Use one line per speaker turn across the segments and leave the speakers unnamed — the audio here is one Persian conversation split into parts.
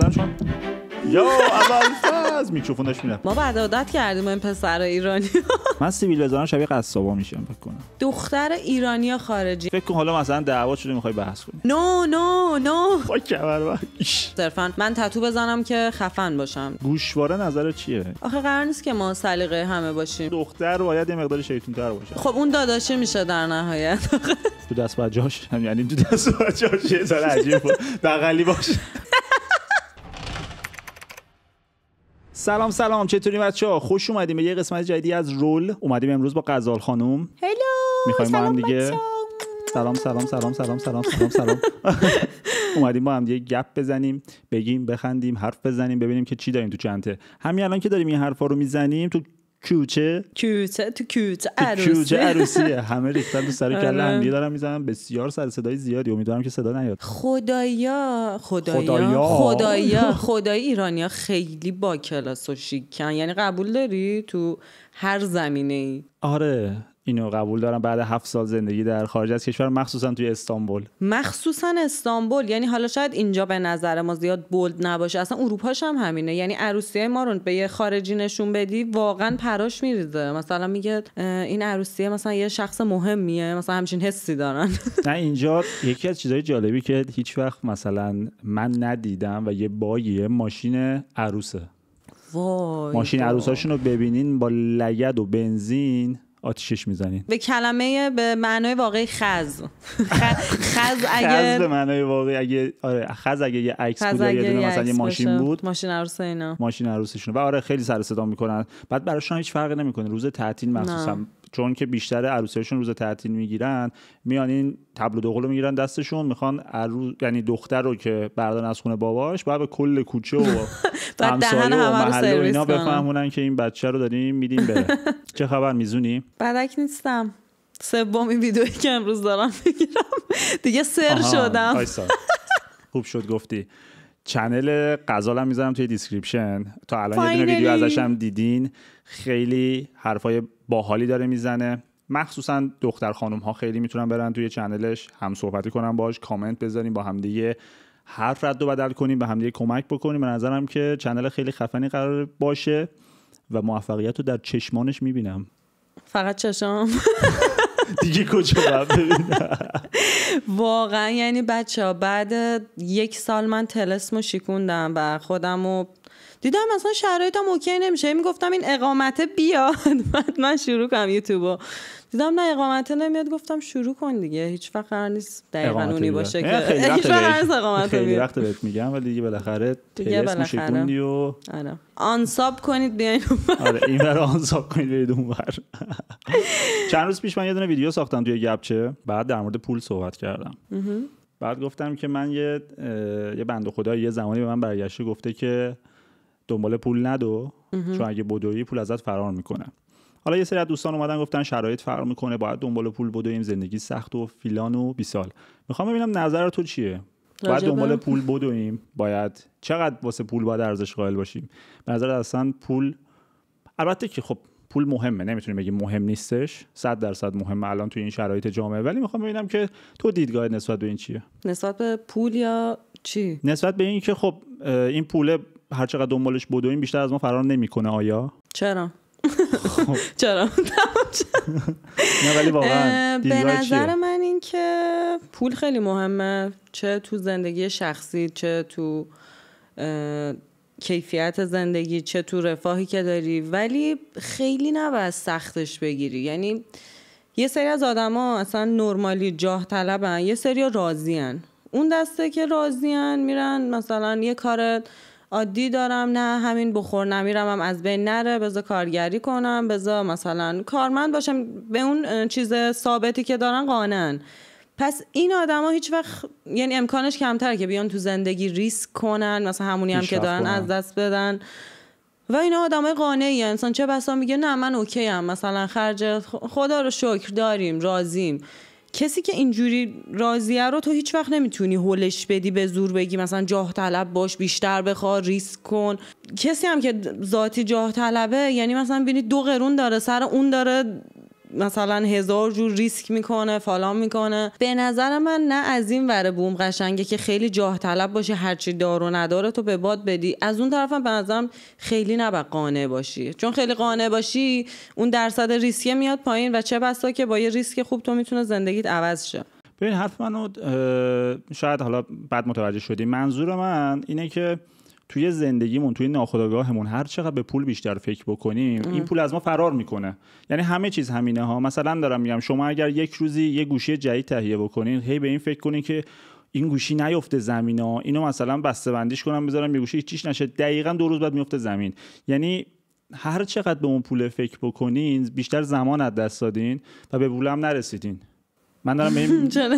زنشون یا اول فاز میکروفونش میرم
ما بعد عادت کردیم این پسر ایرانی
من سیویل بزنم شبیه قصابا میشم فکر کنم
دختر ایرانی خارجی فکر کن
حالا مثلا دعوا شده میخوای بحث کنی
نو نو نو با کمر صرفا من تتو بزنم که خفن باشم
گوشواره نظر چیه
آخه قرار نیست که ما سلیقه همه باشیم دختر باید یه
مقدار شیطون تر
باشه خب اون داداشه میشه در نهایت
تو دست بجاش یعنی تو دست بجاش یه عجیب بغلی باشه سلام سلام چطوری بچه ها خوش اومدیم به یه قسمت جدیدی از رول اومدیم امروز با غزال خانم هلو میخوایم با هم دیگه سلام سلام سلام سلام سلام سلام سلام اومدیم با هم دیگه گپ بزنیم بگیم بخندیم حرف بزنیم ببینیم که چی داریم تو چنته همین الان که داریم این حرفا رو میزنیم تو کوچه
کوچه تو کوچه عروسی عروسیه
همه ریختن تو سر کله هم آره. دارم میزنم بسیار سر صدای زیادی امیدوارم که صدا نیاد
خدایا خدایا خدایا خدای ایرانیا خیلی با کلاس و شیکن یعنی قبول داری تو هر زمینه ای
آره اینو قبول دارم بعد هفت سال زندگی در خارج از کشور مخصوصا توی استانبول مخصوصا
استانبول یعنی حالا شاید اینجا به نظر ما زیاد بولد نباشه اصلا اروپاش هم همینه یعنی عروسی ما رو به یه خارجی نشون بدی واقعا پراش میریزه مثلا میگه این عروسی مثلا یه شخص مهمیه مثلا همچین حسی دارن
نه اینجا یکی از چیزهای جالبی که هیچ وقت مثلا من ندیدم و یه بایه ماشین عروسه
وای ماشین عروساشون
رو ببینین با لگد و بنزین آتیشش میزنین
به کلمه به معنای واقعی خز خز اگه خز به
معنای واقعی اگه آره خز اگه یه عکس بود یه دونه مثلا یه ماشین بود
ماشین عروس اینا
ماشین عروسشون و آره خیلی سر صدا میکنن بعد براشون هیچ فرقی نمیکنه روز تعطیل مخصوصا چون که بیشتر عروسیشون روز تعطیل میگیرن میان این تبلو دقلو میگیرن دستشون میخوان عروس یعنی دختر رو که بردن از خونه باباش باید به کل کوچه و همسایه و محله و اینا بفهمونن که این بچه رو داریم میدیم به چه خبر میزونی
بدک نیستم سومین ویدیویی که امروز دارم میگیرم دیگه سر شدم
خوب شد گفتی چنل هم میذارم توی دیسکریپشن تا الان یه دونه ویدیو ازشم دیدین خیلی حرفای باحالی داره میزنه مخصوصا دختر خانم ها خیلی میتونن برن توی چنلش هم صحبتی کنن باش کامنت بذاریم با همدیگه حرف رد و بدل کنیم به همدیگه کمک بکنیم به نظرم که چنل خیلی خفنی قرار باشه و موفقیت رو در چشمانش میبینم
فقط چشم
دیگه کجا باید
واقعا یعنی بچه ها بعد یک سال من تلسمو شیکوندم و خودمو دیدم اصلا شرایطم اوکی نمیشه یعنی میگفتم این اقامت بیاد بعد من شروع کنم یوتیوبو دیدم نه اقامته نمیاد گفتم شروع کن دیگه هیچ وقت قرار نیست دقیقا اونی باشه که هیچ وقت خیلی وقت
بهت میگم ولی دیگه بالاخره دیگه بالاخره و
آره آنساب کنید بیاین
آره این بر آنساب کنید برید اونور چند روز پیش من یه دونه ویدیو ساختم توی گپچه بعد در مورد پول صحبت کردم بعد گفتم که من یه یه بنده خدا یه زمانی به من برگشته گفته که دنبال پول ندو چون اگه بدوی پول ازت فرار میکنه حالا یه سری از دوستان اومدن گفتن شرایط فرار میکنه باید دنبال پول بدویم زندگی سخت و فیلان و بیسال میخوام ببینم نظر تو چیه باید دنبال پول بدویم باید چقدر واسه پول باید ارزش قائل باشیم به نظر اصلا پول البته که خب پول مهمه نمیتونیم بگیم مهم نیستش 100 درصد مهمه الان توی این شرایط جامعه ولی میخوام ببینم که تو دیدگاه نسبت به این چیه
نسبت به پول یا چی
نسبت به این که خب این پول هر چقدر دنبالش این بیشتر از ما فرار نمیکنه آیا
چرا خب. چرا نه ولی واقعا به نظر من اینکه پول خیلی مهمه چه تو زندگی شخصی چه تو کیفیت زندگی چه تو رفاهی که داری ولی خیلی نباید سختش بگیری یعنی یه سری از آدما اصلا نرمالی جاه طلبن یه سری راضیان اون دسته که راضین میرن مثلا یه کار عادی دارم نه همین بخور نمیرم هم از بین نره بذار کارگری کنم بذار مثلا کارمند باشم به اون چیز ثابتی که دارن قانن پس این آدما هیچ وقت یعنی امکانش کمتر که بیان تو زندگی ریسک کنن مثلا همونی هم که دارن از دست بدن و اینا آدمای قانعی انسان چه بسا میگه نه من اوکی هم مثلا خرج خدا رو شکر داریم راضیم کسی که اینجوری راضیه رو تو هیچ وقت نمیتونی هولش بدی به زور بگی مثلا جاه طلب باش بیشتر بخوا ریسک کن کسی هم که ذاتی جاه طلبه یعنی مثلا بینی دو قرون داره سر اون داره مثلا هزار جور ریسک میکنه فلان میکنه به نظر من نه از این ور بوم قشنگه که خیلی جاه طلب باشه هرچی دار و نداره تو به باد بدی از اون طرفم به نظرم خیلی نباید قانع باشی چون خیلی قانع باشی اون درصد ریسکه میاد پایین و چه بسا که با یه ریسک خوب تو میتونه زندگیت عوض شه ببین
حرف شاید حالا بعد متوجه شدی منظور من اینه که توی زندگیمون توی ناخودآگاهمون هر چقدر به پول بیشتر فکر بکنیم این پول از ما فرار میکنه یعنی همه چیز همینه ها مثلا دارم میگم شما اگر یک روزی یه گوشی جدید تهیه بکنین هی به این فکر کنین که این گوشی نیفته زمین ها اینو مثلا بسته کنم بذارم یه گوشی چیش نشه دقیقا دو روز بعد میفته زمین یعنی هر چقدر به اون پول فکر بکنین بیشتر زمان از دست دادین و به پولم نرسیدین من دارم میگم چرا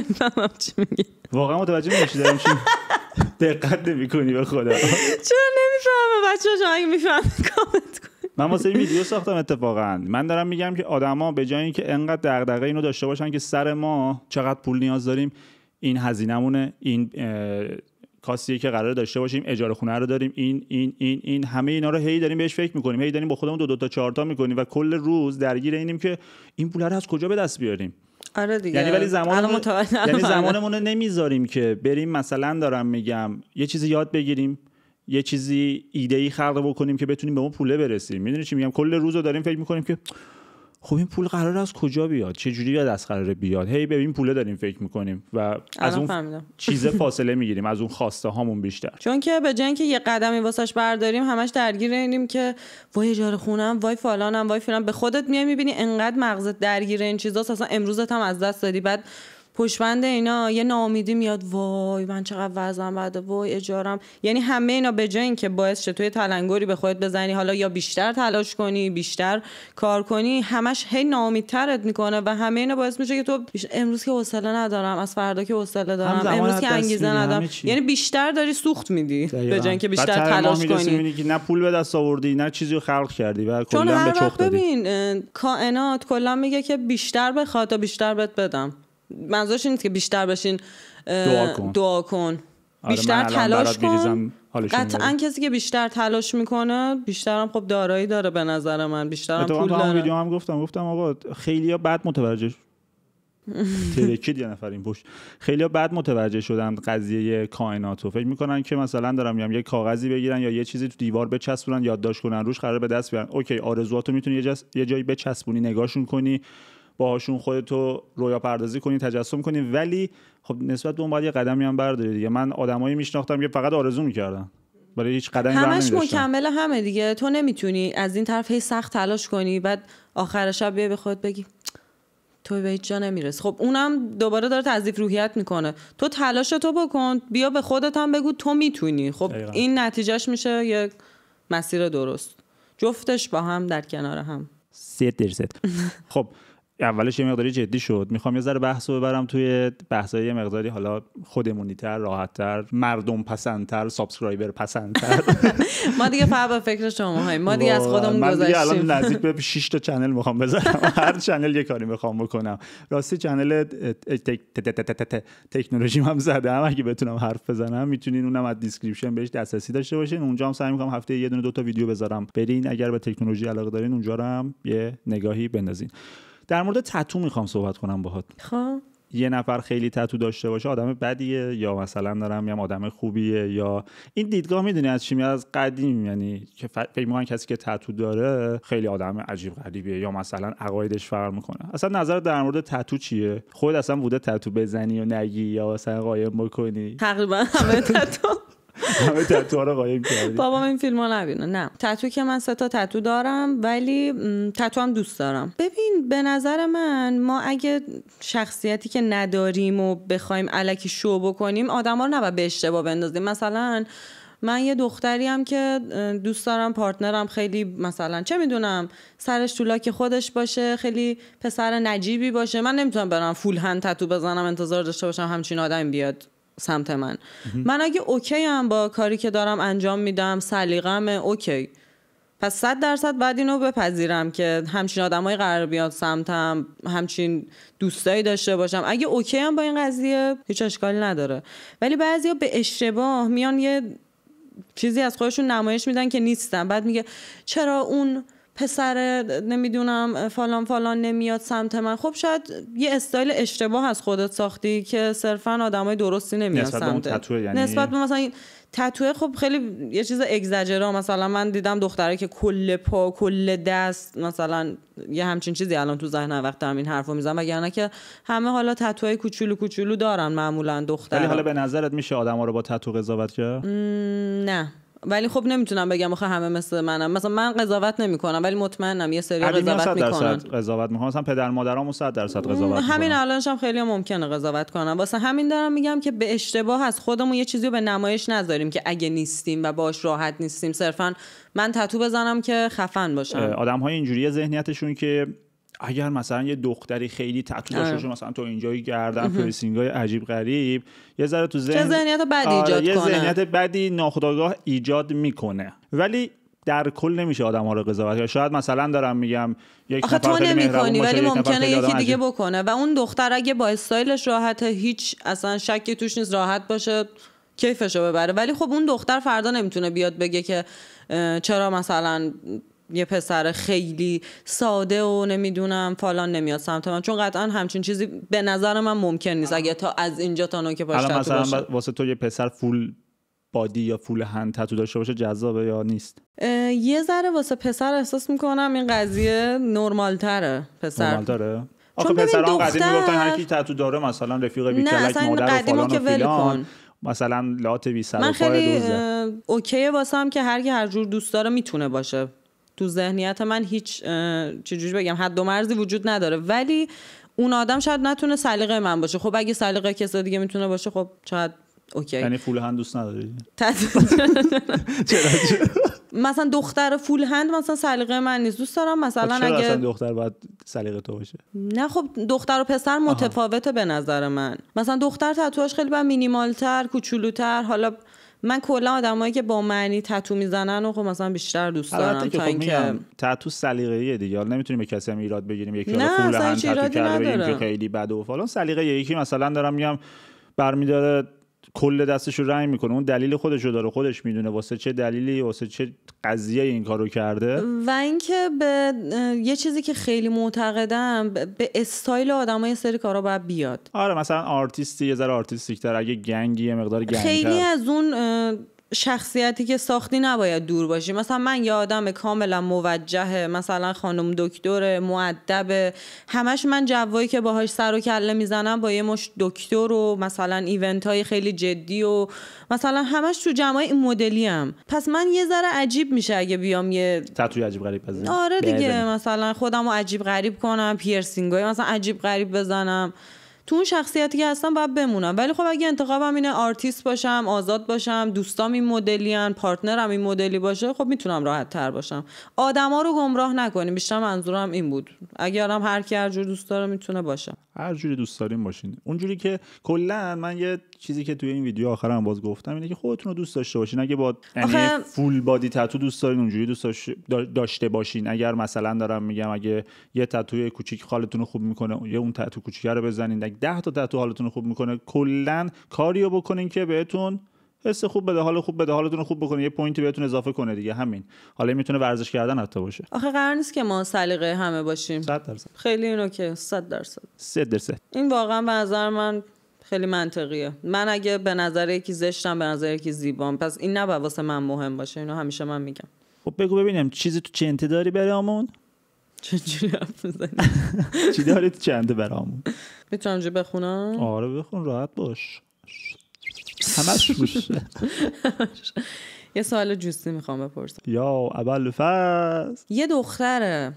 چی میگی واقعا متوجه نمیشی دارم چی دقت نمیکنی به خدا
چرا نمیفهمم بچه کامنت
من واسه این ویدیو ساختم اتفاقا من دارم میگم که آدما به جای اینکه انقدر دغدغه اینو داشته باشن که سر ما چقدر پول نیاز داریم این هزینهمونه این کاسی که قرار داشته باشیم اجاره خونه رو داریم این این این این همه اینا رو هی داریم بهش فکر میکنیم هی داریم با خودمون دو دو تا چهار تا میکنیم و کل روز درگیر اینیم که این پول رو از کجا به دست بیاریم
آره یعنی ولی زمان یعنی زمانمون
رو نمیذاریم که بریم مثلا دارم میگم یه چیزی یاد بگیریم یه چیزی ایده ای خلق بکنیم که بتونیم به اون پوله برسیم میدونی چی میگم کل روز رو داریم فکر میکنیم که خب این پول قرار از کجا بیاد چه جوری از قرار بیاد هی hey, ببین پوله داریم فکر میکنیم و از اون چیز فاصله میگیریم از اون خواسته هامون بیشتر
چون که به جنگ یه قدمی واسش برداریم همش درگیر اینیم که وای اجاره خونم وای فلانم وای فلان به خودت میای میبینی انقدر مغزت درگیر این چیزاست اصلا امروزت هم از دست دادی بعد پشبند اینا یه ناامیدی میاد وای من چقدر وزن بعد وای اجارم یعنی همه اینا به جای اینکه باعث شه توی تلنگری به خودت بزنی حالا یا بیشتر تلاش کنی بیشتر کار کنی همش هی ناامیدترت میکنه و همه اینا باعث میشه که تو امروز که حوصله ندارم از فردا که حوصله دارم امروز که انگیزه ندارم یعنی بیشتر داری سوخت میدی به جای اینکه بیشتر تلاش کنی
نه پول به دست آوردی نه چیزی رو خلق کردی و کلا به چخ ببین
کائنات کلا میگه که بیشتر بخواد تا بیشتر بهت بدم منظورش این که بیشتر باشین دعا کن, آره، بیشتر تلاش کن قطعا کسی که بیشتر تلاش میکنه بیشتر هم خب دارایی داره به نظر من بیشتر هم پول داره ویدیو
هم گفتم گفتم آقا خیلی ها بد متوجه ترکید یه نفر این پشت خیلی ها بعد متوجه شدن قضیه کائنات رو فکر میکنن که مثلا دارم میگم یه کاغذی بگیرن یا یه چیزی تو دیوار بچسبونن یادداشت کنن روش قرار به دست بیارن اوکی آرزواتو میتونی یه, یه جایی بچسبونی نگاهشون کنی باهاشون خودتو رویا پردازی کنی تجسم کنی ولی خب نسبت به اون باید یه قدمی هم برداری دیگه من آدمایی میشناختم که فقط آرزو میکردن برای هیچ قدمی همش مکمل
همه دیگه تو نمیتونی از این طرف هی سخت تلاش کنی بعد آخر شب بیا به خود بگی تو به هیچ جا نمیرس خب اونم دوباره داره تضعیف روحیت میکنه تو تلاش تو بکن بیا به خودت هم بگو تو میتونی خب این نتیجهش میشه یک مسیر درست جفتش با هم در کنار هم
سه درصد خب اولش یه مقداری جدی شد میخوام یه ذره بحث رو ببرم توی بحثای یه مقداری حالا خودمونیتر راحتتر مردم پسندتر سابسکرایبر پسندتر
ما دیگه فقط به فکر شما ما دیگه از خودمون گذاشتم من الان نزدیک
به 6 تا چنل میخوام بذارم هر چنل یه کاری میخوام بکنم راستی چنل تکنولوژی هم زدم اگه بتونم حرف بزنم میتونین اونم از دیسکریپشن بهش دسترسی داشته باشین اونجا هم سعی میکنم هفته یه دونه دو تا ویدیو بذارم برین اگر به تکنولوژی علاقه دارین اونجا هم یه نگاهی بندازین در مورد تتو میخوام صحبت کنم باهات خب یه نفر خیلی تتو داشته باشه آدم بدیه یا مثلا دارم یا آدم خوبیه یا این دیدگاه میدونی از چی میاد از قدیم یعنی که فکر میکنن کسی که تتو داره خیلی آدم عجیب غریبیه یا مثلا عقایدش فرق میکنه اصلا نظر در مورد تتو چیه خود اصلا بوده تتو بزنی و نگی یا مثلا قایم بکنی
تقریبا همه تتو
همه تتو رو قایم کردی بابام
این فیلمو نبینه نه تتو که من سه تا تتو دارم ولی تتو هم دوست دارم ببین به نظر من ما اگه شخصیتی که نداریم و بخوایم علکی شو بکنیم آدما رو نباید به اشتباه بندازیم مثلا من یه دختری هم که دوست دارم پارتنرم خیلی مثلا چه میدونم سرش تو که خودش باشه خیلی پسر نجیبی باشه من نمیتونم برم فول هند تتو بزنم انتظار داشته باشم همچین آدم بیاد سمت من من اگه اوکی هم با کاری که دارم انجام میدم سلیقم اوکی پس صد درصد بعد اینو بپذیرم که همچین آدمای قرار بیاد سمتم همچین دوستایی داشته باشم اگه اوکی هم با این قضیه هیچ اشکالی نداره ولی بعضیا به اشتباه میان یه چیزی از خودشون نمایش میدن که نیستن بعد میگه چرا اون پسر نمیدونم فلان فلان نمیاد سمت من خب شاید یه استایل اشتباه از خودت ساختی که صرفا آدمای درستی نمیاد نسبت سمت به یعنی... نسبت به مثلا تتوه خب خیلی یه چیز اگزاجرا مثلا من دیدم دختره که کل پا کل دست مثلا یه همچین چیزی الان تو ذهنم وقت دارم این حرفو میزنم وگرنه که همه حالا تتوهای کوچولو کوچولو دارن معمولا دختر حالا به
نظرت میشه آدما رو با تتو قضاوت کرد
نه ولی خب نمیتونم بگم آخه همه مثل منم مثلا من قضاوت نمیکنم ولی مطمئنم یه سری قضاوت میکنن
قضاوت میکنن مثلا پدر مادرامو 100 درصد قضاوت همین
الانش هم خیلی ممکنه قضاوت کنم واسه همین دارم میگم که به اشتباه از خودمون یه چیزی رو به نمایش نذاریم که اگه نیستیم و باش راحت نیستیم صرفا من تتو بزنم که خفن باشم آدم
های اینجوری ذهنیتشون که اگر مثلا یه دختری خیلی تاتو آره. مثلا تو اینجای گردن های عجیب غریب یه ذره تو ذهن ذهنیت بدی آره، ایجاد یه ذهنیت بدی ایجاد میکنه ولی در کل نمیشه آدم ها رو قضاوت کرد شاید مثلا دارم میگم یک تو نمیکنی ولی ممکنه یکی دیگه
بکنه و اون دختر اگه با استایلش راحته هیچ اصلا شکی توش نیست راحت باشه کیفشو ببره ولی خب اون دختر فردا نمیتونه بیاد بگه که چرا مثلا یه پسر خیلی ساده و نمیدونم فلان نمیاد سمت من چون قطعا همچین چیزی به نظر من ممکن نیست اگه تا از اینجا تا نوک پاش حالا مثلا
واسه تو یه پسر فول بادی یا فول هند تتو داشته باشه جذابه یا نیست
یه ذره واسه پسر احساس میکنم این قضیه نرمال تره پسر نرمال
تره آخه پسران قدیم میگفتن هر کی تتو داره مثلا رفیق بیکلک مادر و فلان و کن مثلا لات بی سر من خیلی
اوکی واسم که هر کی هر جور دوست داره میتونه باشه تو ذهنیت من هیچ چجوری بگم حد و مرزی وجود نداره ولی اون آدم شاید نتونه سلیقه من باشه خب اگه سلیقه کس دیگه میتونه باشه خب شاید اوکی یعنی هند دوست نداری مثلا دختر فول هند مثلا سلیقه من نیست دوست دارم مثلا خب اگه مثلا دختر
باید سلیقه تو باشه
نه خب دختر و پسر متفاوته به نظر من مثلا دختر تتواش خیلی با مینیمالتر کوچولوتر حالا من کلا آدمایی که با معنی تتو میزنن و خب مثلا بیشتر دوست دارم تا خب اینکه
تتو سلیقه‌ایه دیگه حالا نمیتونیم به کسی هم ایراد بگیریم یکی پول هم تتو کرده که خیلی بده و فلان سلیقه یکی مثلا دارم میگم برمیداره کل دستش رو رنگ میکنه اون دلیل خودش رو داره خودش میدونه واسه چه دلیلی واسه چه قضیه این کارو کرده
و اینکه به یه چیزی که خیلی معتقدم به استایل های سری کارا باید بیاد
آره مثلا آرتیستی یه ذره آرتیستیک اگه گنگی یه مقدار گنگ خیلی از
اون شخصیتی که ساختی نباید دور باشی مثلا من یه آدم کاملا موجهه مثلا خانم دکتر معدب همش من جوایی که باهاش سر و کله میزنم با یه مش دکتر و مثلا ایونت های خیلی جدی و مثلا همش تو جمعای این مدلی هم پس من یه ذره عجیب میشه اگه بیام یه
تتوی عجیب غریب بزنم آره دیگه
مثلا خودم عجیب غریب کنم پیرسینگ مثلا عجیب غریب بزنم تو اون شخصیتی که هستم باید بمونم ولی خب اگه انتخابم اینه آرتیست باشم آزاد باشم دوستام این مدلیان پارتنرم این مدلی باشه خب میتونم راحت تر باشم آدما رو گمراه نکنیم بیشتر منظورم این بود اگه هم هر کی هر جور دوست داره میتونه باشه هر جوری دوست داریم باشین اونجوری که کلا
من یه چیزی که توی این ویدیو آخرم باز گفتم اینه که خودتون رو دوست داشته باشین اگه با یعنی آخه... فول بادی تتو دوست دارین اونجوری دوست داشته باشین اگر مثلا دارم میگم اگه یه تتو کوچیک خالتون رو خوب میکنه یه اون تتو کوچیک رو بزنین ده تا تو حالتون خوب میکنه کلا کاریو بکنین که بهتون حس خوب بده حال خوب بده حالتون خوب بکنه یه پوینتی بهتون اضافه کنه دیگه همین حالا میتونه ورزش کردن حتی باشه
آخه قرار نیست که ما سلیقه همه باشیم 100 درصد خیلی اینو که 100 درصد
100 درصد
این واقعا به نظر من خیلی منطقیه من اگه به نظر یکی زشتم به نظر یکی زیبام پس این نباید واسه من مهم باشه اینو همیشه من میگم
خب بگو ببینم چیزی تو چنته داری برامون چجوری حرف
میزنی چی دارید
چنده برامون
میتونم جو بخونم
آره بخون راحت
باش همش روشه یه سوال جوستی میخوام بپرسم یا اول فاز یه دختره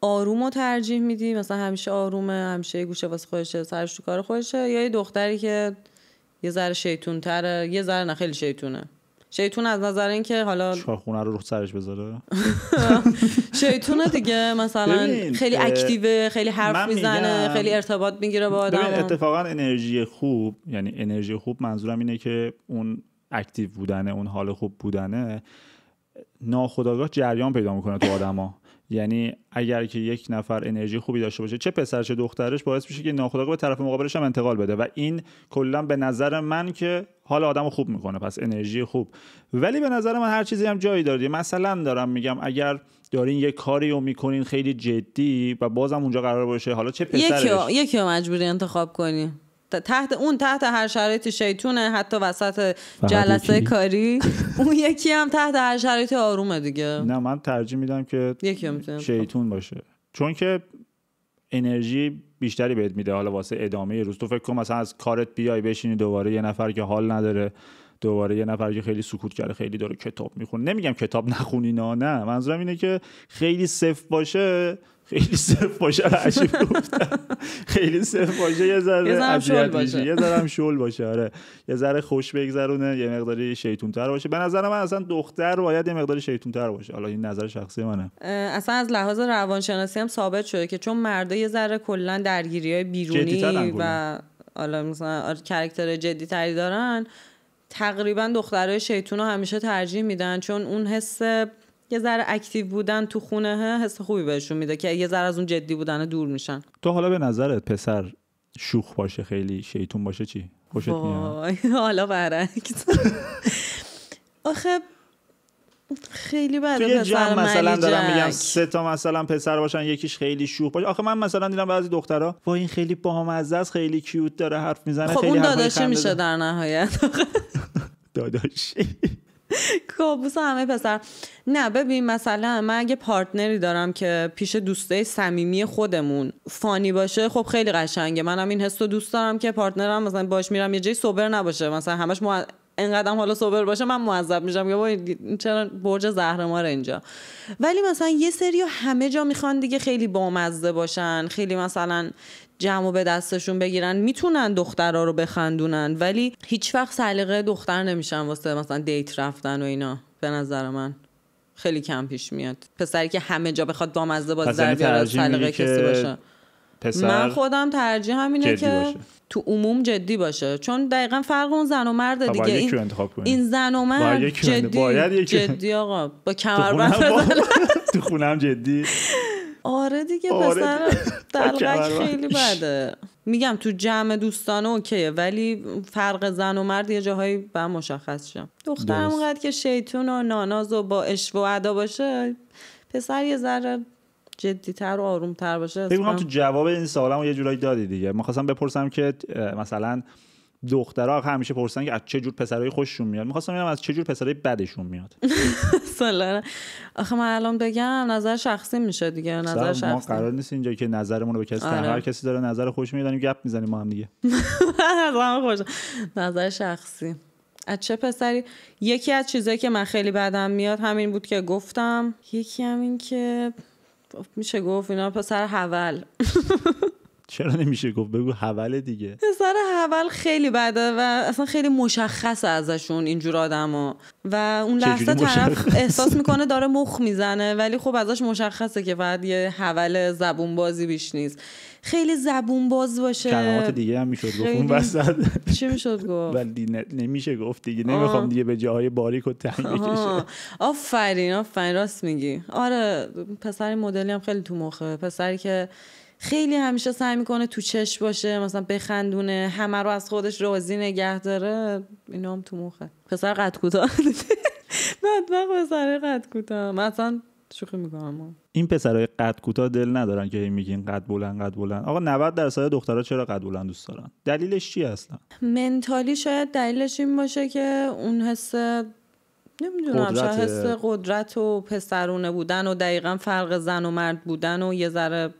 آروم رو ترجیح میدی مثلا همیشه آرومه همیشه گوشه واسه خودشه سرش تو کار خودشه یا یه دختری که یه ذره شیطون تره یه ذره نه خیلی شیطونه شیطون از نظر اینکه حالا
چاخونه رو رو سرش بذاره
شیطون دیگه مثلا خیلی اکتیوه خیلی حرف میزنه خیلی ارتباط میگیره با آدم اتفاقا
انرژی خوب یعنی انرژی خوب منظورم اینه که اون اکتیو بودنه اون حال خوب بودنه ناخداگاه جریان پیدا میکنه تو آدما یعنی اگر که یک نفر انرژی خوبی داشته باشه چه پسر چه دخترش باعث میشه که ناخودآگاه به طرف مقابلش هم انتقال بده و این کلا به نظر من که حال آدم خوب میکنه پس انرژی خوب ولی به نظر من هر چیزی هم جایی داره مثلا دارم میگم اگر دارین یه کاری رو میکنین خیلی جدی و بازم اونجا قرار باشه حالا چه پسرش یکی
مجبوری انتخاب کنی تحت اون تحت هر شرایطی شیطونه حتی وسط جلسه کاری اون یکی هم تحت هر شرایطی آرومه دیگه
نه من ترجیح میدم که یکی شیطون باشه چون که انرژی بیشتری بهت میده حالا واسه ادامه روز تو فکر کن مثلا از کارت بیای بشینی دوباره یه نفر که حال نداره دوباره یه نفر که خیلی سکوت کرده خیلی داره کتاب میخونه نمیگم کتاب نخونی نه نه منظورم اینه که خیلی صف باشه خیلی صف باشه عجیب خیلی صف باشه یه ذره شل باشه یه ذره هم شل باشه آره یه ذره خوش بگذرونه یه مقداری شیطون تر باشه به نظر من اصلا دختر باید یه مقداری شیطون تر باشه حالا این نظر شخصی منه
اصلا از لحاظ روانشناسی هم ثابت شده که چون مردا یه ذره کلا درگیریهای بیرونی و حالا مثلا آره، کرکتر جدی تری دارن تقریبا دخترای شیطون رو همیشه ترجیح میدن چون اون حس یه ذره اکتیو بودن تو خونه حس خوبی بهشون میده که یه ذره از اون جدی بودن دور میشن
تو حالا به نظرت پسر شوخ باشه خیلی شیطون باشه چی خوشت
حالا برعکس آخه خیلی یه توی مثلا دارم میگم
سه تا مثلا پسر باشن یکیش خیلی شوخ باشه آخه من مثلا دیدم بعضی دخترها با این خیلی بامزه است خیلی کیوت داره حرف میزنه خب خیلی اون میشه
در نهایت
داداشی
کابوس همه پسر نه ببین مثلا من اگه پارتنری دارم که پیش دوسته صمیمی خودمون فانی باشه خب خیلی قشنگه منم این حس رو دوست دارم که پارتنرم مثلا باش میرم یه جایی سوبر نباشه مثلا همش قدم حالا سوبر باشه من معذب میشم که چرا برج زهر مار اینجا ولی مثلا یه سری همه جا میخوان دیگه خیلی بامزه باشن خیلی مثلا جمع به دستشون بگیرن میتونن دخترها رو بخندونن ولی هیچ وقت سلیقه دختر نمیشن واسه مثلا دیت رفتن و اینا به نظر من خیلی کم پیش میاد پسری که همه جا بخواد بامزه باز یعنی در بیاره سلیقه کسی باشه
پسر من خودم
ترجیح همینه که تو عموم جدی باشه چون دقیقا فرق اون زن و مرد خب، دیگه این, این زن و مرد جدی جدی آقا با کمربند
تو خونم جدی
آره دیگه آره. پسر دلغک خیلی بده میگم تو جمع دوستانه اوکیه ولی فرق زن و مرد یه جاهایی به مشخص شم دخترم اونقدر که شیطون و ناناز و با عشق و ادا باشه پسر یه ذره جدیتر و تر باشه فکر تو
جواب این سوالم یه جورایی دادی دیگه من خواستم بپرسم که مثلا دخترها همیشه پرسن که از چه جور پسرای خوششون میاد میخواستم ببینم از چه جور پسرای بدشون میاد
مثلا آخه من الان بگم نظر شخصی میشه دیگه نظر شخصی ما قرار
نیست اینجا که نظرمون رو به کسی آره. هر کسی داره نظر خوش میدنیم گپ میزنیم ما هم دیگه
نظر شخصی از چه پسری یکی از چیزایی که من خیلی بدم میاد همین بود که گفتم یکی همین که خب، میشه گفت اینا پسر حول
چرا نمیشه گفت بگو حول دیگه
پسر حول خیلی بده و اصلا خیلی مشخصه ازشون اینجور ها و اون لحظه طرف احساس میکنه داره مخ میزنه ولی خب ازش مشخصه که بعد یه حول زبون بازی بیش نیست خیلی زبون باز باشه کلمات
دیگه هم میشد گفت اون وسط
چی میشد گفت
ولی نمیشه گفت دیگه نمیخوام دیگه به جاهای باریک و تنگ بکشه
آفرین آفرین راست میگی آره پسر مدلی هم خیلی تو مخه پسری که خیلی همیشه سعی میکنه تو چش باشه مثلا بخندونه همه رو از خودش راضی نگه داره اینا هم تو مخه پسر قد کوتاه بعد پسر قد کوتاه مثلا شوخی میکنم
این پسرای قد کوتاه دل ندارن که میگین قد بلند قد بلند آقا 90 درصد دخترها چرا قد بلند دوست دارن دلیلش چی اصلا؟
منتالی شاید دلیلش این باشه که اون حس نمیدونم قدرت... حس قدرت و پسرونه بودن و دقیقا فرق زن و مرد بودن و یه ذره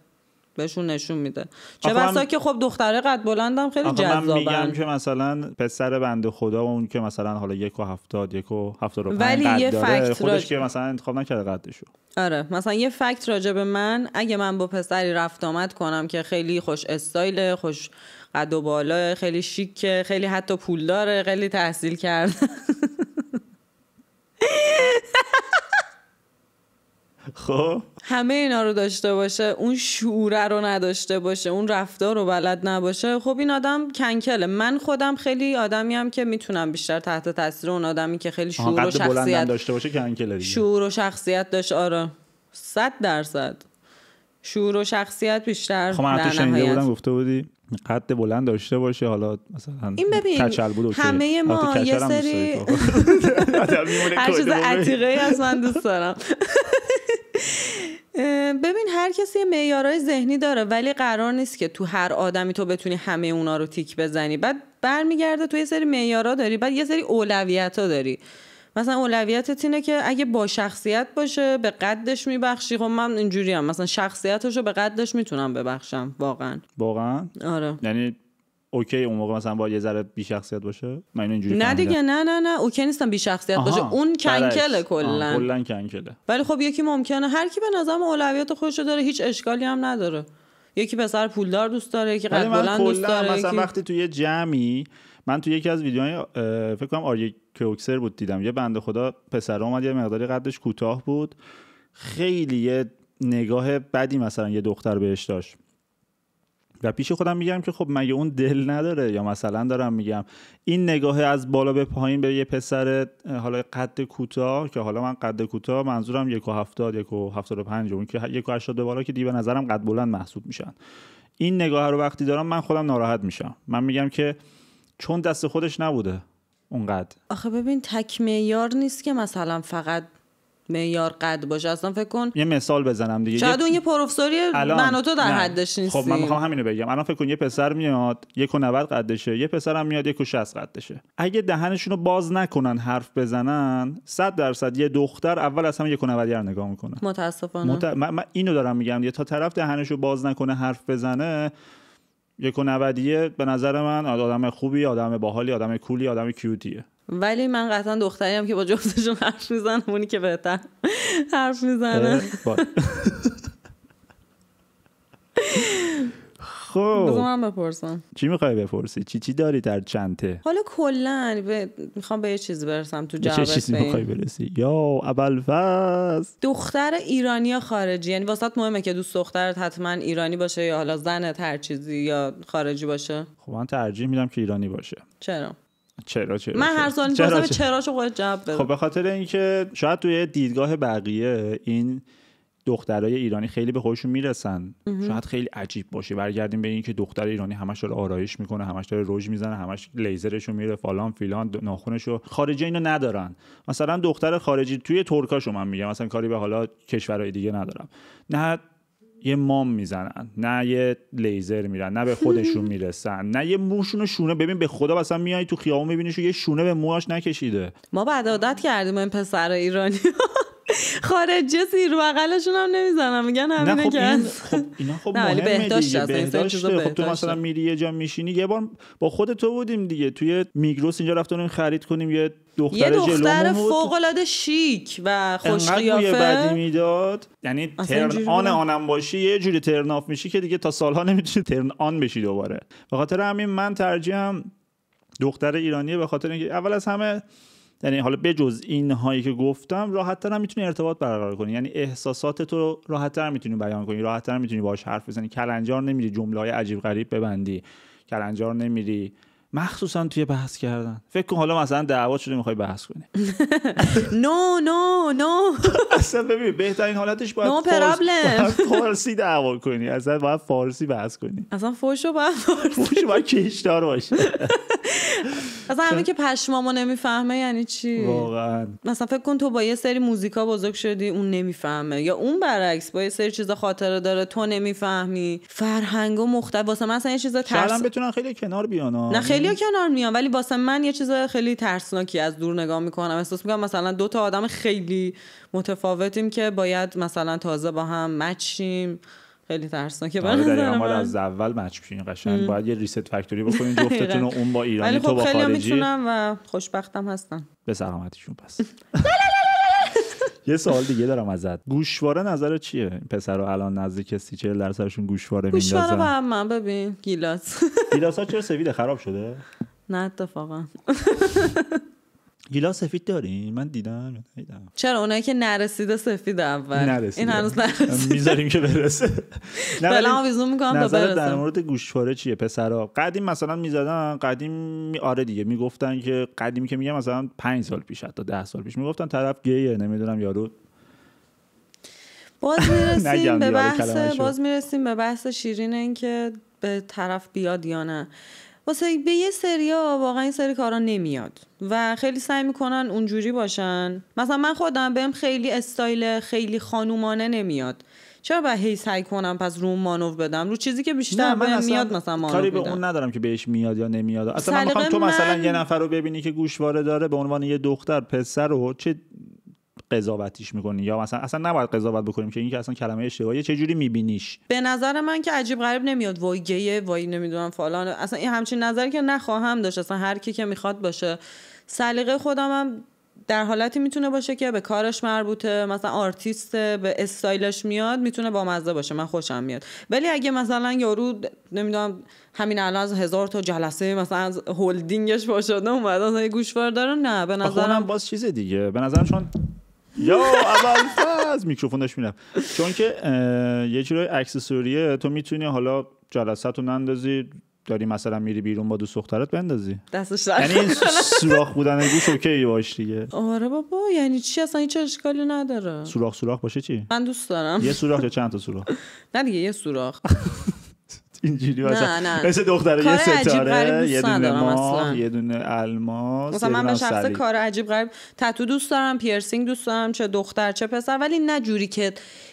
بهشون نشون میده چه بسا که خب دختره قد بلندم خیلی جذابن من میگم که
مثلا پسر بنده خدا اون که مثلا حالا یک و هفتاد یک و هفتاد رو ولی یه داره خودش که مثلا انتخاب نکرده قدشو
آره مثلا یه فکت راجع به من اگه من با پسری رفت آمد کنم که خیلی خوش استایل خوش قد و بالا خیلی شیکه خیلی حتی پول داره خیلی تحصیل کرده خب همه اینا رو داشته باشه اون شعوره رو نداشته باشه اون رفتار رو بلد نباشه خب این آدم کنکله من خودم خیلی آدمی آدمیم که میتونم بیشتر تحت تاثیر اون آدمی که خیلی شعور و شخصیت داشته باشه کنکله دیگه شعور و شخصیت داشت آره صد درصد شعور و شخصیت بیشتر خب من شنیده بودم
گفته بودی قد بلند داشته باشه حالا مثلا این ببین کچل بود همه ما یه سری
هر چیز عتیقه از من دوست دارم ببین هر کسی یه معیارهای ذهنی داره ولی قرار نیست که تو هر آدمی تو بتونی همه اونا رو تیک بزنی بعد برمیگرده تو یه سری معیارها داری بعد یه سری اولویت ها داری مثلا اولویتت اینه که اگه با شخصیت باشه به قدش میبخشی خب من اینجوری هم مثلا شخصیتش رو به قدش میتونم ببخشم واقعا
واقعا آره یعنی اوکی اون موقع مثلا با یه ذره بی شخصیت باشه من اینجوری نه دیگه نه
نه نه اوکی نیستم بی شخصیت باشه اون کنکله کلا کلا کنکله ولی خب یکی ممکنه هر کی به نظرم اولویت خودشو داره هیچ اشکالی هم نداره یکی پسر پولدار دوست داره یکی قد بلند دوست داره مثلا یکی... وقتی
توی جمعی من تو یکی از ویدیوهای فکر کنم آریه کوکسر بود دیدم یه بنده خدا پسر اومد یه مقداری قدش کوتاه بود خیلی یه نگاه بدی مثلا یه دختر بهش داشت و پیش خودم میگم که خب مگه اون دل نداره یا مثلا دارم میگم این نگاه از بالا به پایین به یه پسر حالا قد کوتاه که حالا من قد کوتاه منظورم یک و هفتاد یک و هفتاد و پنج اون که یک و هشتاد بالا که دیگه به نظرم قد بلند محسوب میشن این نگاه رو وقتی دارم من خودم ناراحت میشم من میگم که چون دست خودش نبوده اونقدر
آخه ببین تک معیار نیست که مثلا فقط معیار قد باشه اصلا فکر کن
یه مثال بزنم دیگه شاید اون
یه پروفسوری من تو در حدش نیستی خب من میخوام
همینو بگم الان فکر کن یه پسر میاد یک و 90 قدشه یه پسرم میاد یک و شست قدشه اگه دهنشون رو باز نکنن حرف بزنن صد درصد یه دختر اول از همه یک و 90 نگاه میکنه
متاسفانه مت... من,
من اینو دارم میگم یه تا طرف دهنش رو باز نکنه حرف بزنه یک و به نظر من آدم خوبی آدم باحالی آدم کولی آدم کیوتیه
ولی من قطعا دختری هم که با جفتشون حرف میزنم اونی که بهتر حرف میزنه
خب من
بپرسم
چی میخوای بپرسی چی چی داری در چنته
حالا کلا ب... میخوام به یه چیزی برسم تو جواب چه چیزی میخوای
برسی یا اول فاز
دختر ایرانی یا خارجی یعنی واسات مهمه که دوست دخترت حتما ایرانی باشه یا حالا زنت هر چیزی یا خارجی باشه
خب من ترجیح میدم که ایرانی باشه چرا چرا چرا من هر سال چرا چراشو
خودت بده خب به
خاطر اینکه شاید توی دیدگاه بقیه این دخترای ایرانی خیلی به خودشون میرسن شاید خیلی عجیب باشه برگردیم به اینکه دختر ایرانی همش داره آرایش میکنه همش داره رژ میزنه همش لیزرشو میره فلان فیلان ناخونشو خارجی اینو ندارن مثلا دختر خارجی توی ترکاشو من میگم مثلا کاری به حالا کشورهای دیگه ندارم نه یه مام میزنن نه یه لیزر میرن نه به خودشون میرسن نه یه موشون شونه ببین به خدا اصلا میای تو خیابون میبینیش یه شونه به موهاش نکشیده
ما بعد عادت کردیم این پسر ایرانی خارجی زیر بغلشون هم نمیزنم میگن همینه خب که خب اینا خب نه بهداشت هست خب تو مثلا
میری یه جا میشینی یه بار با خود تو بودیم دیگه توی میگروس اینجا رفتیم خرید کنیم یه دختر یه دختر فوق
العاده شیک و خوش قیافه بعدی
میداد یعنی ترن آن آنم باشی یه جوری ترن آف میشی که دیگه تا سالها نمیتونی ترن آن بشی دوباره به خاطر همین من ترجیحم دختر ایرانیه به خاطر اینکه اول از همه یعنی حالا بجز این هایی که گفتم راحتترم هم میتونی ارتباط برقرار کنی یعنی احساسات تو تر میتونی بیان کنی راحتتر میتونی باهاش حرف بزنی کلنجار نمیری جمله های عجیب غریب ببندی کلنجار نمیری مخصوصا توی بحث کردن فکر کن حالا مثلا دعوا شده میخوای بحث کنی نو نو نو اصلا ببین بهترین حالتش باید فارسی دعوا کنی اصلا باید فارسی بحث کنی
اصلا فوشو باید
فوشو باید کشدار باشه
از همه که پشمامو نمیفهمه یعنی چی واقعا مثلا فکر کن تو با یه سری موزیکا بزرگ شدی اون نمیفهمه یا اون برعکس با یه سری چیزا خاطره داره تو نمیفهمی فرهنگ و مختلف واسه مثلا یه چیزا ترس شاید بتونن خیلی کنار بیان نه خیلی کنار میان ولی واسه من یه چیز خیلی ترسناکی از دور نگاه میکنم احساس میکنم مثلا دو تا آدم خیلی متفاوتیم که باید مثلا تازه با هم مچیم خیلی ترسناکه به آره، نظر من از
اول مچ بشین قشنگ باید یه ریست فکتوری بکنین جفتتون و اون با ایرانی تو خب با خارجی میتونم
و خوشبختم هستم
به سلامتیشون پس یه سوال دیگه دارم ازت گوشواره نظر چیه پسر رو الان نزدیک سی چهل سرشون گوشواره میندازن گوشواره هم
من ببین گیلاس
گیلاس ها چرا سویده خراب شده
نه اتفاقا
گیلاس سفید دارین من دیدم
چرا اونایی که نرسیده سفید اول نرسیده. این هنوز نرسیده
میذاریم که برسه
ما آویزون میکنم نظر در مورد
گوشواره چیه پسرا قدیم مثلا میزدن قدیم آره دیگه میگفتن که قدیمی که میگم مثلا 5 سال پیش حتی 10 سال پیش میگفتن طرف گیه نمیدونم
یارو باز میرسیم به آره، بحث باز به بحث شیرین این که به طرف بیاد یا نه واسه به یه سریا واقعا این سری کارا نمیاد و خیلی سعی میکنن اونجوری باشن مثلا من خودم بهم خیلی استایل خیلی خانومانه نمیاد چرا باید هی سعی کنم پس رو مانور بدم رو چیزی که بیشتر من میاد مثلا مانور کاری به اون
ندارم که بهش میاد یا نمیاد اصلا من میخوام تو مثلا من... یه نفر رو ببینی که گوشواره داره به عنوان یه دختر پسر رو چه قضاوتیش میکنی یا مثلا اصلا نباید قضاوت بکنیم که این که اصلا کلمه اشتباهیه چه جوری میبینیش
به نظر من که عجیب غریب نمیاد وای گیه وای نمیدونم فلان اصلا این همچین نظری که نخواهم داشت اصلا هر کی که میخواد باشه سلیقه خودم هم در حالتی میتونه باشه که به کارش مربوطه مثلا آرتیست به استایلش میاد میتونه با مزه باشه من خوشم میاد ولی اگه مثلا یارو نمیدونم همین الان از هزار تا جلسه مثلا از هلدینگش باشه اومد از گوشوار داره نه به نظرم باز
چیز دیگه به نظرم یا اول میکروفون میکروفونش میرم چون که یه جورای اکسسوریه تو میتونی حالا جلسه نندازی داری مثلا میری بیرون با دوست دخترت بندازی
دستش یعنی
سوراخ بودن گوش اوکی باش دیگه
آره بابا یعنی چی اصلا هیچ اشکالی نداره سوراخ
سوراخ باشه چی من دوست دارم یه سوراخ یا چند تا سوراخ
نه دیگه یه سوراخ
اینجوری باشه مثل دختره یه ستاره یه دونه ما یه دونه الماس مثلا من به شخص کار
عجیب غریب تتو دوست دارم پیرسینگ دوست دارم چه دختر چه پسر ولی نه جوری که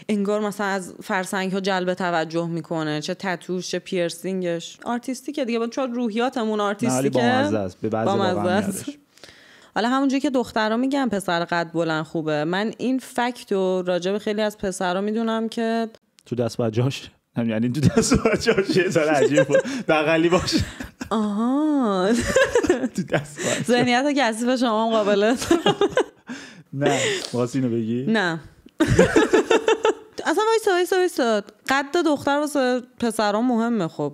انگار مثلا از فرسنگ ها جلب توجه میکنه چه تتوش چه پیرسینگش آرتیستی که دیگه چون روحیاتمون آرتیستیکه با مزه است حالا همونجوری که دخترها میگن پسر قد بلند خوبه من این فکت رو راجع به خیلی از پسرها میدونم که
تو دست یعنی تو دست شیه سال عجیب بود باشه
آها تو دست ذهنیت به شما هم قابل
نه باست اینو بگی
نه اصلا وایسا وایسا وایسا قد دختر واسه پسران مهمه خب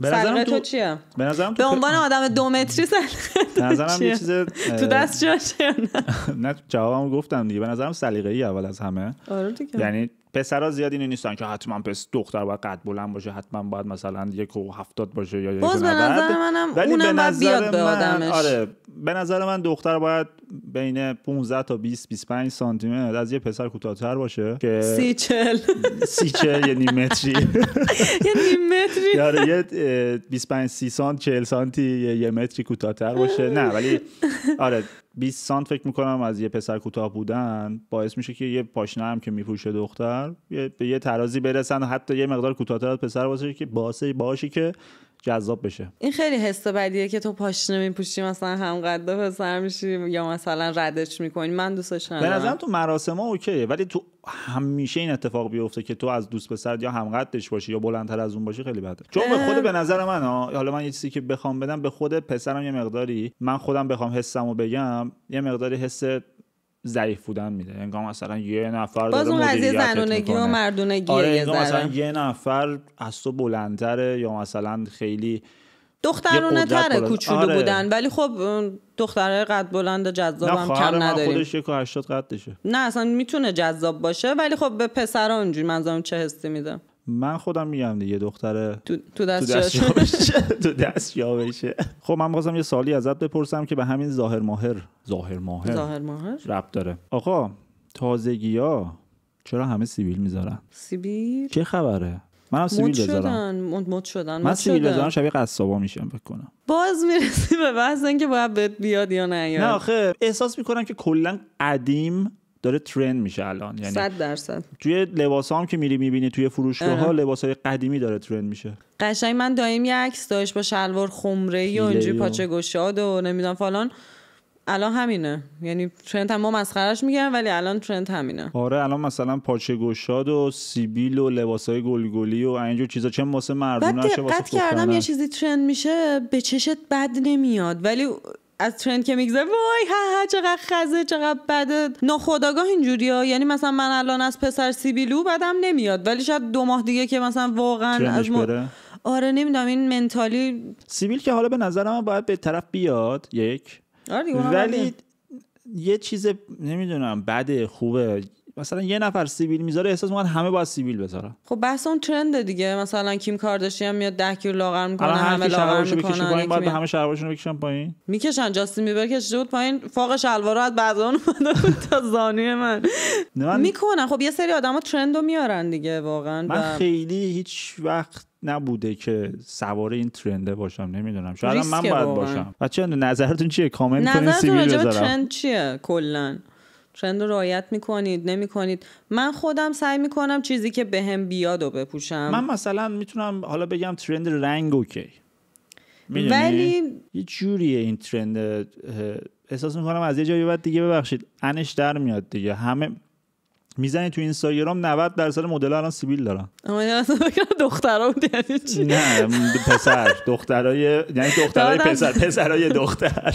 به تو چیه؟
به نظرم به عنوان
آدم دو متری تو چیه؟ نظرم یه چیز تو دست جاشه نه
نه جوابمو گفتم دیگه به نظرم سلیقه‌ای اول از همه
آره دیگه یعنی
پسرا زیاد اینو نیستن که حتما پس دختر باید قد بلند باشه حتما باید مثلا یک و هفتاد باشه یا باز به نظر منم اونم به نظر بیاد به آدمش. آره به نظر من دختر باید بین 15 تا 20 25 سانتی متر از یه پسر کوتاه‌تر باشه که سی 40 سی 40 یه متری یه متری یاره یه 25 30 سانتی 40 سانتی یه متری کوتاه‌تر باشه نه ولی آره 20 سانت فکر میکنم از یه پسر کوتاه بودن باعث میشه که یه پاشنه هم که میپوشه دختر به یه ترازی برسن حتی یه مقدار کوتاهتر از پسر باشه که باشه که جذاب بشه
این خیلی حس بدیه که تو پاشنه میپوشی مثلا هم پسر میشی یا مثلا ردش میکنی من دوستش ندارم به نظرم تو
مراسم ها اوکیه ولی تو همیشه این اتفاق بیفته که تو از دوست پسر یا هم قدش باشی یا بلندتر از اون باشی خیلی بده چون به خود به نظر من ها حالا من یه چیزی که بخوام بدم به خود پسرم یه مقداری من خودم بخوام حسمو بگم یه مقداری حس ضعیف بودن میده انگار یعنی مثلا یه نفر باز اون قضیه زنونگی و مردونگی آره یعنی مثلا یه نفر از تو بلندتره یا مثلا خیلی
دخترونه تره کوچولو آره. بودن ولی خب دختره قد بلند جذاب هم کم نداریم نه خودش یک قدشه نه اصلا میتونه جذاب باشه ولی خب به پسران اونجوری منظورم چه حسی میده
من خودم میگم دیگه دختره تو, تو دست تو دست یا بشه خب من بازم یه سالی ازت بپرسم که به همین ظاهر ماهر ظاهر ماهر ظاهر ماهر رب داره آقا تازگی ها چرا همه سیبیل میذارن
سیبیل
چه خبره منم سیبیل بذارم
مد شدن من سیبیل بذارم شبیه
قصابا میشم بکنم
باز میرسی به بحث که باید بیاد یا نه نه آخه احساس میکنم که کلا
قدیم داره ترند میشه الان یعنی 100 درصد توی هم که میری میبینی توی لباس های قدیمی داره ترند میشه
قشنگ من دائم یه عکس داش با شلوار خمره و اونجوری پاچه گشاد و نمیدونم فلان الان همینه یعنی ترند هم ما مسخرش میگن ولی الان ترند همینه
آره الان مثلا پاچه گشاد و سیبیل و های گلگلی و اینجور چیزا چه واسه مردونه چه واسه کردم یه چیزی
ترند میشه به چشت بد نمیاد ولی از ترند که میگذره وای ها ها چقدر خزه چقدر بده ناخداگاه اینجوریه یعنی مثلا من الان از پسر سیبیلو بدم نمیاد ولی شاید دو ماه دیگه که مثلا واقعا از ما... آره نمیدونم این منتالی
سیبیل که حالا به نظر من باید به طرف بیاد یک آره ولی یه چیز نمیدونم بده خوبه مثلا یه نفر سیبیل میذاره احساس میکنن همه باید سیبیل بذارن
خب بحث اون ترنده دیگه مثلا کیم کارداشیان میاد 10 کیلو لاغر میکنه همه لاغر میکنن پایین بعد همه
شلوارشون رو بکشن پایین
میکشن جاستین بیبر کشیده بود پایین فاق شلوارو بعد بعدان اومده بود تا زانی من میکنن خب یه سری آدما ترندو میارن دیگه واقعا من خیلی هیچ
وقت نبوده که سوار این ترنده باشم نمیدونم شاید من باید باشم بچه نظرتون چیه کامنت کنید سیبیل بذارم نظرتون ترند
چیه کلا ترند رو رعایت میکنید نمیکنید من خودم سعی میکنم چیزی که بهم به بیاد و بپوشم من مثلا میتونم حالا بگم ترند رنگ اوکی
ولی
یه جوریه
این ترند احساس میکنم از یه جایی بعد دیگه ببخشید انش در میاد دیگه همه میزنی تو اینستاگرام 90 درصد مدل الان سیبیل دارن
دخترا بود یعنی
چی نه پسر دخترای یعنی دخترای پسر پسرای دختر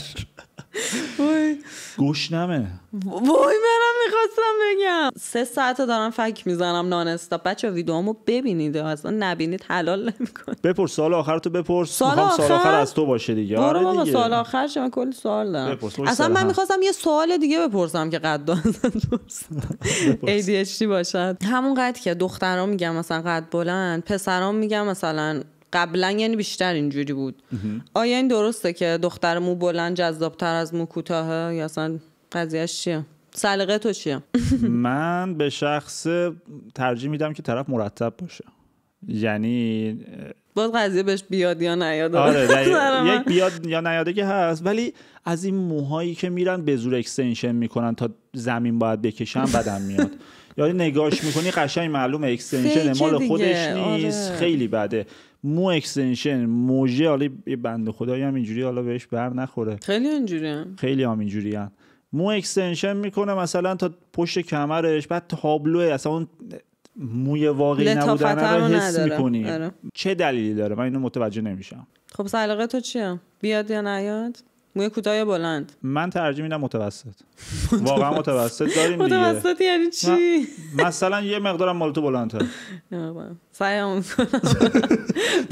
گوش گشنمه
وای منم میخواستم بگم سه ساعت دارم فک میزنم نان استاپ بچه ویدیوامو ببینید اصلا نبینید حلال
نمیکنه بپرس سال آخر تو بپرس سال آخر... سال آخر از تو باشه دیگه برو آره بابا سال
آخر شما کلی سوال دارم اصلا من میخواستم یه سوال دیگه بپرسم که قد ADHD باشد همون قد که دخترام میگم مثلا قد بلند پسرام میگم مثلا قبلا یعنی بیشتر اینجوری بود آیا این یعنی درسته که دختر مو بلند جذابتر از مو کوتاهه یا اصلا قضیهش چیه سلقه تو چیه
من به شخص ترجیح میدم که طرف مرتب باشه یعنی
باز قضیه بهش بیاد یا نیاد آره یک
بیاد یا نیاده که هست ولی از این موهایی که میرن به زور اکستنشن میکنن تا زمین باید بکشن بدن میاد یعنی نگاش میکنی قشنگ معلوم اکستنشن مال خودش آره. نیست خیلی بده مو اکستنشن موجه حالا یه بنده خدایی هم اینجوری حالا بهش بر نخوره خیلی اینجوری خیلی هم اینجوری مو اکستنشن میکنه مثلا تا پشت کمرش بعد تابلوه اصلا اون موی واقعی نبودن رو حس میکنی آره. چه دلیلی داره من اینو متوجه نمیشم
خب سلیقه تو چیه بیاد یا نیاد
موی کوتاه یا بلند من ترجیح میدم متوسط واقعا متوسط داریم دیگه متوسط یعنی چی مثلا یه مقدارم مال تو بلندتر
نه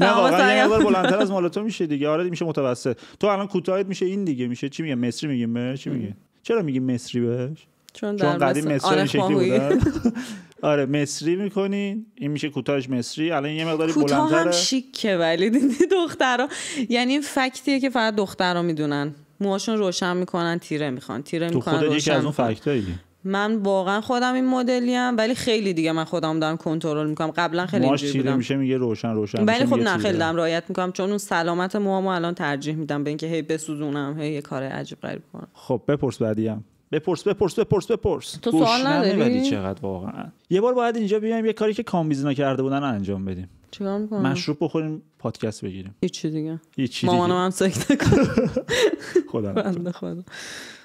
نه واقعا یه مقدار بلندتر از
مال تو میشه دیگه آره میشه متوسط تو الان کوتاهت میشه این دیگه میشه چی میگه مصری میگیم چی میگه چرا میگیم مصری بهش چون, در قدیم مصری شکلی بودن آره مصری میکنین این میشه کوتاهش مصری الان یه مقداری بلندتره هم شیکه
ولی دیدی دخترها یعنی این فکتیه که فقط دخترها میدونن موهاشون روشن میکنن تیره میخوان تیره میکنن تو یکی از اون فکتایی من واقعا خودم این مدلی ام ولی خیلی دیگه من خودم دارم کنترل میکنم قبلا خیلی اینجوری بودم میشه
میگه روشن روشن ولی خب نه خیلی دارم
رعایت میکنم چون اون سلامت موامو الان ترجیح میدم به اینکه هی بسوزونم هی یه کار عجیب غریب کنم
خب بپرس بعدی
بپرس بپرس بپرس بپرس تو سوال نداری چقدر واقعا
یه بار باید اینجا بیایم یه کاری که کامبیزینا کرده بودن انجام بدیم
چیکار می‌کنیم مشروب
بخوریم پادکست بگیریم هیچ دیگه هیچ دیگه مامانم هم سکت
کرد خدا بنده خدا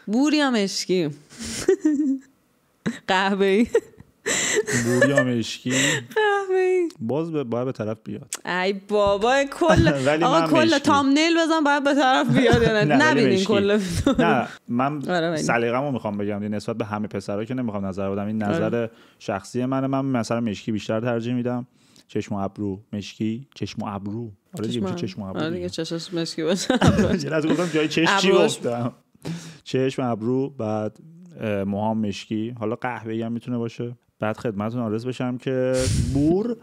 بوری هم اشکی قهوه‌ای
بوریا مشکی باز به باید به طرف بیاد
ای بابا کل آقا کل تامنیل بزن باید به طرف بیاد نبینین کل نه
من آره، سلیقه‌مو میخوام بگم یعنی نسبت به همه پسرا که نمیخوام نظر بدم این نظر آره. شخصی منه من مثلا مشکی بیشتر ترجیح میدم چشم و ابرو مشکی چشم و ابرو آره دیگه چشم و ابرو آره
دیگه چشم مشکی باشه از گفتم جای چشم چی گفتم
چشم ابرو بعد موهام مشکی حالا قهوه‌ای هم میتونه باشه بعد خدمتتون آرز بشم که بور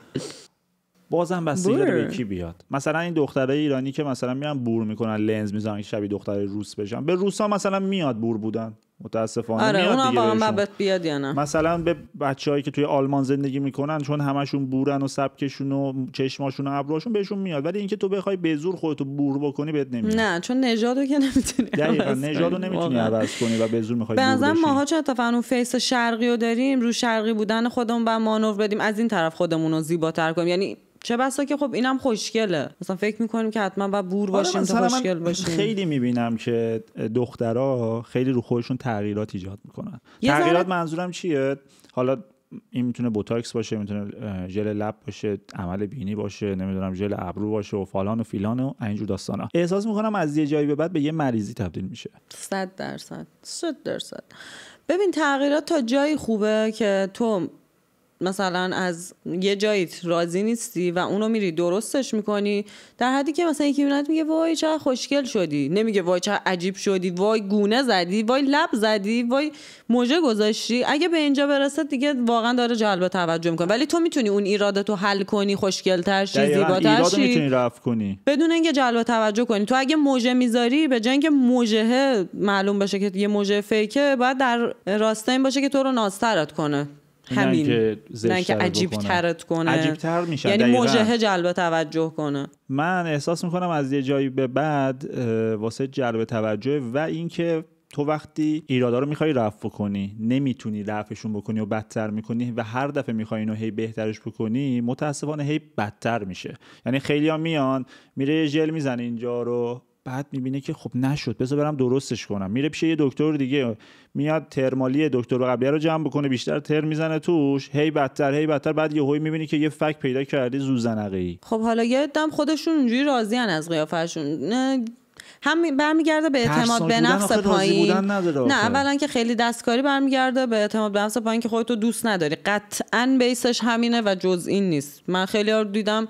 بازم بستگی داره به بیاد مثلا این دختره ایرانی که مثلا میان بور میکنن لنز میزنن شبیه دختر روس بشن به روسا مثلا میاد بور بودن متاسفانه آره میاد اونم بیاد یا نه مثلا به هایی که توی آلمان زندگی میکنن چون همشون بورن و سبکشون و چشماشون و ابروهاشون بهشون میاد ولی اینکه تو بخوای به زور خودتو بور بکنی بهت نمیاد نه
چون نژادو که نمیتونی دقیقاً نژادو نمیتونی عوض
کنی و به زور میخوای به نظر ماها
چون اتفاقا اون فیس شرقی رو داریم رو شرقی بودن خودمون و مانور بدیم از این طرف خودمون رو زیباتر کنیم یعنی چه بسا که خب اینم خوشگله مثلا فکر میکنیم که حتما باید بور آره باشیم تا خوشگل باشیم خیلی
میبینم که دخترها خیلی رو خودشون تغییرات ایجاد میکنن تغییرات منظورم چیه حالا این میتونه بوتاکس باشه میتونه ژل لب باشه عمل بینی باشه نمیدونم ژل ابرو باشه و فلان و فیلان و اینجور داستانا احساس میکنم از یه جایی به بعد به یه مریضی تبدیل میشه
صد درصد صد درصد ببین تغییرات تا جایی خوبه که تو مثلا از یه جاییت راضی نیستی و اونو میری درستش میکنی در حدی که مثلا یکی میاد میگه وای چه خوشگل شدی نمیگه وای چه عجیب شدی وای گونه زدی وای لب زدی وای موجه گذاشتی اگه به اینجا برسه دیگه واقعا داره جلب توجه میکنه ولی تو میتونی اون تو حل کنی تر شی زیباتر شی کنی بدون اینکه جلب توجه کنی تو اگه موجه میذاری به جای موجه معلوم بشه که یه موجه فیکه بعد در راستای این باشه که تو رو نازترت کنه همین عجیب ترت کنه عجیب تر میشن یعنی موجه جلب توجه کنه
من احساس میکنم از یه جایی به بعد واسه جلب توجه و اینکه تو وقتی ایرادا رو میخوای رفع کنی نمیتونی رفعشون بکنی و بدتر میکنی و هر دفعه میخوای اینو هی بهترش بکنی متاسفانه هی بدتر میشه یعنی خیلی میان میره یه ژل میزنه اینجا رو بعد میبینه که خب نشد بذار برم درستش کنم میره پیش یه دکتر دیگه میاد ترمالی دکتر قبلیه رو جمع بکنه بیشتر تر میزنه توش هی بدتر هی بدتر بعد یه هوی میبینی که یه فک پیدا کردی زوزنقه ای
خب حالا یه دم خودشون اونجوری راضیان از نه هم برمیگرده به اعتماد به نفس پایین نه اولا که خیلی دستکاری برمیگرده به اعتماد به نفس پایین که خودتو دوست نداری قطعا بیسش همینه و جز این نیست من خیلی دیدم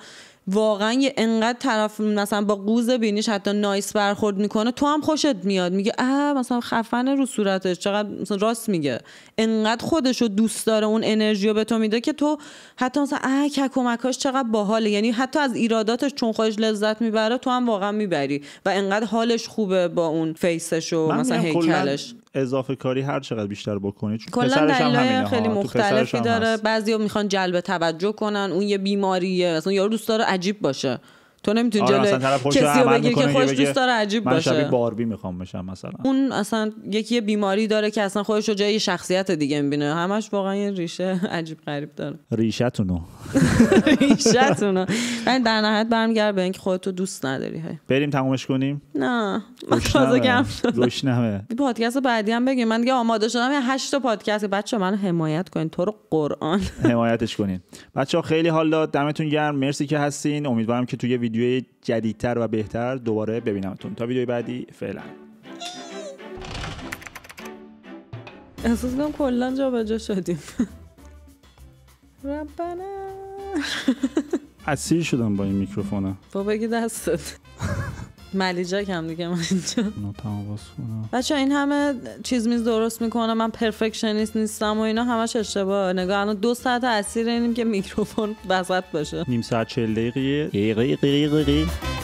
واقعا یه انقدر طرف مثلا با قوز بینیش حتی نایس برخورد میکنه تو هم خوشت میاد میگه اه مثلا خفن رو صورتش چقدر مثلا راست میگه انقدر خودش رو دوست داره اون انرژی رو به تو میده که تو حتی مثلا اه کمکاش چقدر باحاله یعنی حتی از ایراداتش چون خودش لذت میبره تو هم واقعا میبری و انقدر حالش خوبه با اون فیسش و مثلا هیکلش
اضافه کاری هر چقدر بیشتر بکنی چون پسرش خیلی مختلفی داره
بعضیا میخوان جلب توجه کنن اون یه بیماریه اصلا یارو دوست داره عجیب باشه تو نمیتونی آره کسی رو بگیری که خودش دوست داره عجیب من باشه من شبیه باربی
میخوام بشم مثلا
اون اصلا یکی یه بیماری داره که اصلا خودش رو جای شخصیت دیگه میبینه همش واقعا یه ریشه عجیب غریب داره
ریشتونو
ریشتونو من در نهایت برمیگرده به اینکه خودتو دوست نداری های.
بریم تمومش کنیم نه من تازه گم گشنمه
پادکست بعدی هم بگیم من دیگه آماده شدم یه 8 تا پادکست بچه من حمایت کنین تو رو قرآن
حمایتش کنین بچه خیلی حال داد دمتون گرم مرسی که هستین امیدوارم که توی ویدیوی جدیدتر و بهتر دوباره ببینمتون تا ویدیوی بعدی فعلا
احساس کنم کلا جا شدیم ربنا
اسیر شدم با این میکروفونه
بابا بگی دستت ملیجک هم دیگه من اینجا بچه این همه چیز میز درست میکنه من پرفکشنیست نیستم و اینا همش اشتباه نگاه الان دو ساعت اسیر اینیم که میکروفون وسط باشه
نیم ساعت چل دقیقه